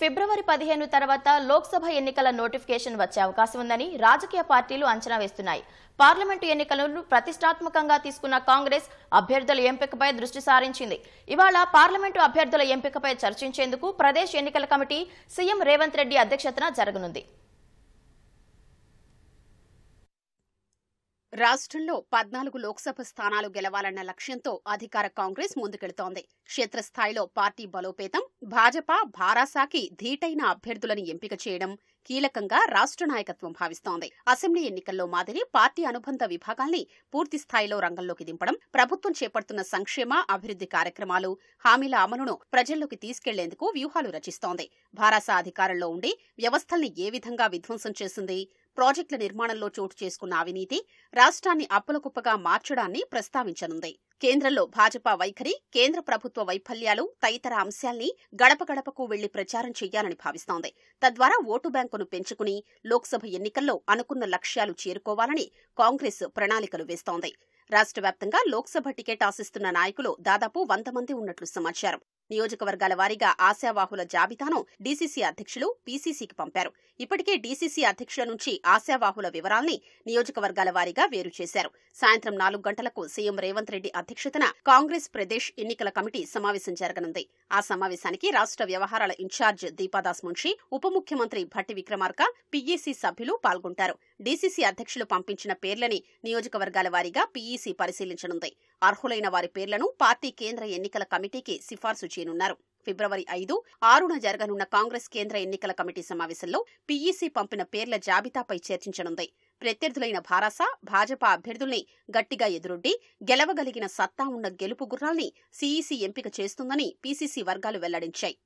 ఫిబ్రవరి పదిహేను తర్వాత లోక్సభ ఎన్నికల నోటిఫికేషన్ వచ్చే అవకాశం ఉందని రాజకీయ పార్టీలు అంచనా వేస్తున్నాయి పార్లమెంటు ఎన్నికలను ప్రతిష్టాత్మకంగా తీసుకున్న కాంగ్రెస్ అభ్యర్థుల ఎంపికపై దృష్టి సారించింది ఇవాళ పార్లమెంటు అభ్యర్థుల ఎంపికపై చర్చించేందుకు ప్రదేశ్ ఎన్నికల కమిటీ సీఎం రేవంత్ రెడ్డి అధ్యక్షతన జరగనుంది రాష్ట్రంలో పద్నాలుగు లోక్సభ స్థానాలు గెలవాలన్న లక్ష్యంతో అధికార కాంగ్రెస్ ముందుకెళ్తోంది క్షేత్రస్థాయిలో పార్టీ బలోపేతం భాజపా భారాసాకి ధీటైన అభ్యర్థులను ఎంపిక చేయడం కీలకంగా రాష్ట్ర నాయకత్వం భావిస్తోంది అసెంబ్లీ ఎన్నికల్లో మాదిరి పార్టీ అనుబంధ విభాగాల్ని పూర్తి స్థాయిలో రంగంలోకి దింపడం ప్రభుత్వం చేపడుతున్న సంక్షేమ అభివృద్ధి కార్యక్రమాలు హామీల అమలును ప్రజల్లోకి తీసుకెళ్లేందుకు వ్యూహాలు రచిస్తోంది భారాసా అధికారంలో ఉండి వ్యవస్థల్ని ఏ విధంగా విధ్వంసం చేసింది ప్రాజెక్టుల నిర్మాణంలో చోటు చేసుకున్న అవినీతి రాష్ట్రాన్ని అప్పలకుప్పగా మార్చడాన్ని ప్రస్తావించనుంది కేంద్రంలో భాజపా వైఖరి కేంద్ర ప్రభుత్వ వైఫల్యాలు తదితర అంశాల్ని గడప గడపకు వెళ్లి ప్రచారం చేయాలని భావిస్తోంది తద్వారా ఓటు బ్యాంకును పెంచుకుని లోక్సభ ఎన్నికల్లో అనుకున్న లక్ష్యాలు చేరుకోవాలని కాంగ్రెస్ ప్రణాళికలు వేస్తోంది రాష్ట్ర వ్యాప్తంగా లోక్సభ టికెట్ ఆశిస్తున్న నాయకులు దాదాపు వంద మంది ఉన్నట్లు సమాచారం నియోజకవర్గాల వారీగా ఆశావాహుల జాబితాను డీసీసీ అధ్యక్షులు పీసీసీకి పంపారు ఇప్పటికే డీసీసీ అధ్యక్షుల నుంచి ఆశావాహుల వివరాల్ని నియోజకవర్గాల వారీగా వేరు చేశారు సాయంత్రం నాలుగు గంటలకు సీఎం రేవంత్ రెడ్డి అధ్యక్షతన కాంగ్రెస్ ప్రదేశ్ ఎన్నికల కమిటీ సమావేశం జరగనుంది ఆ సమావేశానికి రాష్ట్ర వ్యవహారాల ఇన్ఛార్జ్ దీపాదాస్ మున్షి ఉప ముఖ్యమంత్రి భట్టి విక్రమార్క పీఈసీ సభ్యులు పాల్గొంటారు డీసీసీ అధ్యక్షులు పంపించిన పేర్లని నియోజకవర్గాల వారీగా పీఈసీ పరిశీలించనుంది అర్హులైన వారి పేర్లను పార్టీ కేంద్ర ఎన్నికల కమిటీకి సిఫార్సు చేయనున్నారు ఫిబ్రవరి ఐదు ఆరున జరగనున్న కాంగ్రెస్ కేంద్ర ఎన్నికల కమిటీ సమావేశంలో పీఈసీ పంపిన పేర్ల జాబితాపై చర్చించనుంది ప్రత్యర్థులైన భారాస భాజపా అభ్యర్థుల్ని గట్టిగా ఎదురొడ్డి గెలవగలిగిన సత్తా ఉన్న గెలుపు గుర్రాల్ని సీఈసీ ఎంపిక చేస్తుందని పీసీసీ వర్గాలు వెల్లడించాయి